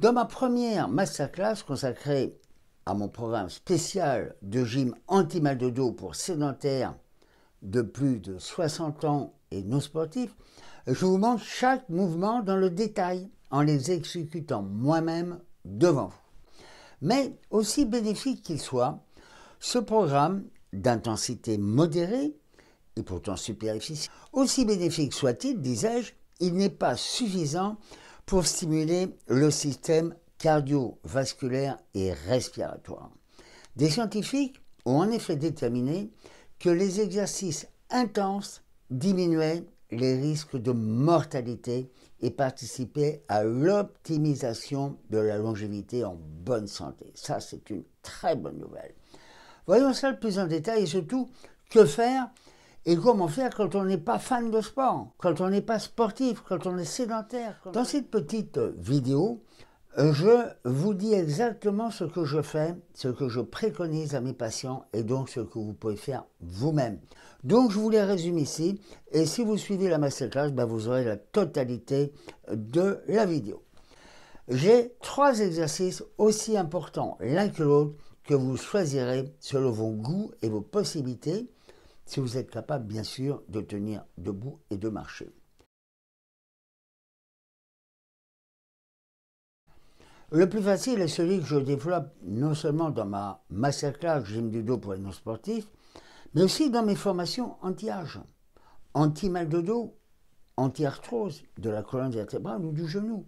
Dans ma première masterclass consacrée à mon programme spécial de gym anti-mal de dos pour sédentaires de plus de 60 ans et non sportifs, je vous montre chaque mouvement dans le détail en les exécutant moi-même devant vous. Mais aussi bénéfique qu'il soit, ce programme d'intensité modérée et pourtant super aussi bénéfique soit-il, disais-je, il n'est pas suffisant pour stimuler le système cardiovasculaire et respiratoire. Des scientifiques ont en effet déterminé que les exercices intenses diminuaient les risques de mortalité et participaient à l'optimisation de la longévité en bonne santé. Ça, c'est une très bonne nouvelle. Voyons ça plus en détail et surtout, que faire et comment faire quand on n'est pas fan de sport, quand on n'est pas sportif, quand on est sédentaire Dans cette petite euh, vidéo, euh, je vous dis exactement ce que je fais, ce que je préconise à mes patients et donc ce que vous pouvez faire vous-même. Donc je vous les résume ici et si vous suivez la masterclass, bah, vous aurez la totalité de la vidéo. J'ai trois exercices aussi importants l'un que l'autre que vous choisirez selon vos goûts et vos possibilités si vous êtes capable, bien sûr, de tenir debout et de marcher. Le plus facile est celui que je développe non seulement dans ma masterclass gym du dos pour les non-sportifs, mais aussi dans mes formations anti-âge, anti-mal de dos, anti-arthrose de la colonne vertébrale ou du genou.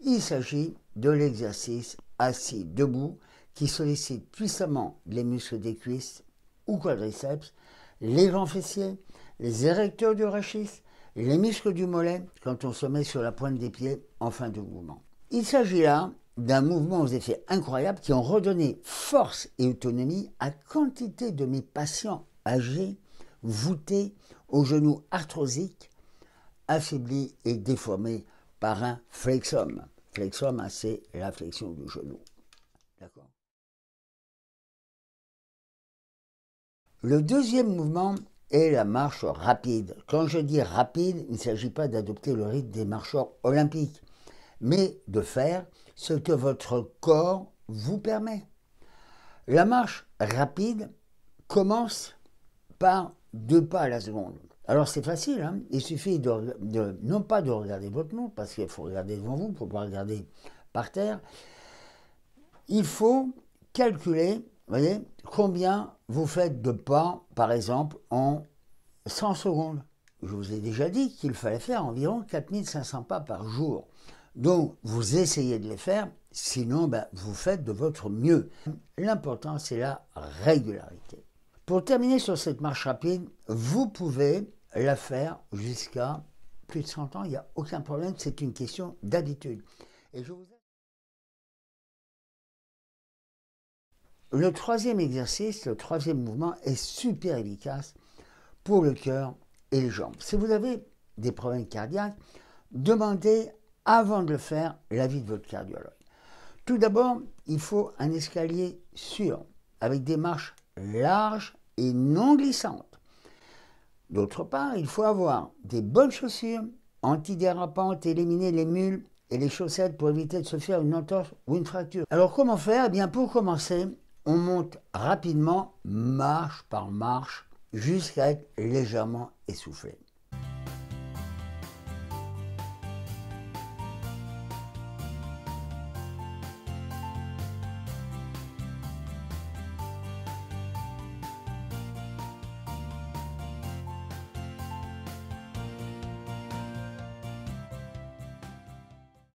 Il s'agit de l'exercice assis debout qui sollicite puissamment les muscles des cuisses ou quadriceps les grands fessiers, les érecteurs du rachis, les muscles du mollet quand on se met sur la pointe des pieds en fin de mouvement. Il s'agit là d'un mouvement aux effets incroyables qui ont redonné force et autonomie à quantité de mes patients âgés, voûtés aux genoux arthrosiques, affaiblis et déformés par un flexum. Flexum, hein, c'est la flexion du genou. Le deuxième mouvement est la marche rapide. Quand je dis rapide, il ne s'agit pas d'adopter le rythme des marcheurs olympiques, mais de faire ce que votre corps vous permet. La marche rapide commence par deux pas à la seconde. Alors c'est facile, hein. il suffit de, non pas de regarder votre montre, parce qu'il faut regarder devant vous, pour ne pas regarder par terre. Il faut calculer, voyez, combien vous faites de pas, par exemple, en 100 secondes. Je vous ai déjà dit qu'il fallait faire environ 4500 pas par jour. Donc, vous essayez de les faire, sinon, ben, vous faites de votre mieux. L'important, c'est la régularité. Pour terminer sur cette marche rapide, vous pouvez la faire jusqu'à plus de 100 ans, il n'y a aucun problème, c'est une question d'habitude. Et je vous... Le troisième exercice, le troisième mouvement est super efficace pour le cœur et les jambes. Si vous avez des problèmes cardiaques, demandez avant de le faire l'avis de votre cardiologue. Tout d'abord, il faut un escalier sûr, avec des marches larges et non glissantes. D'autre part, il faut avoir des bonnes chaussures antidérapantes, éliminer les mules et les chaussettes pour éviter de se faire une entorse ou une fracture. Alors comment faire eh bien, pour commencer, on monte rapidement, marche par marche, jusqu'à être légèrement essoufflé.